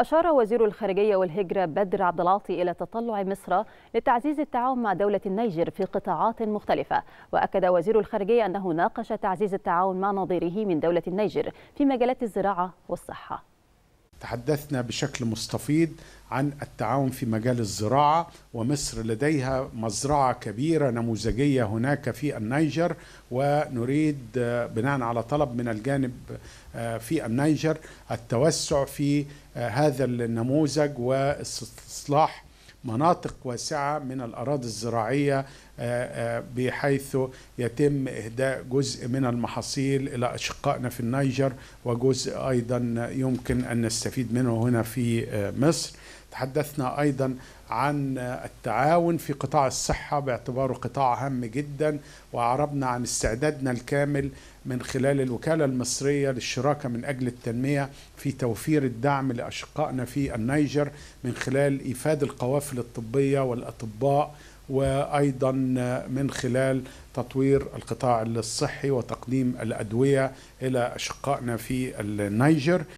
أشار وزير الخارجية والهجرة بدر عبد العاطي إلى تطلع مصر لتعزيز التعاون مع دولة النيجر في قطاعات مختلفة وأكد وزير الخارجية أنه ناقش تعزيز التعاون مع نظيره من دولة النيجر في مجالات الزراعة والصحة تحدثنا بشكل مستفيض عن التعاون في مجال الزراعة ومصر لديها مزرعة كبيرة نموذجية هناك في النيجر ونريد بناء على طلب من الجانب آه، في النيجر التوسع في آه، هذا النموذج واستصلاح مناطق واسعة من الأراضي الزراعية آه، آه، بحيث يتم إهداء جزء من المحاصيل إلى أشقائنا في النيجر وجزء أيضا يمكن أن نستفيد منه هنا في آه، مصر تحدثنا أيضا عن التعاون في قطاع الصحة باعتباره قطاع هام جدا وأعربنا عن استعدادنا الكامل من خلال الوكالة المصرية للشراكة من أجل التنمية في توفير الدعم لأشقائنا في النيجر من خلال إيفاد القوافل الطبية والأطباء وايضا من خلال تطوير القطاع الصحي وتقديم الادويه الى اشقائنا في النيجر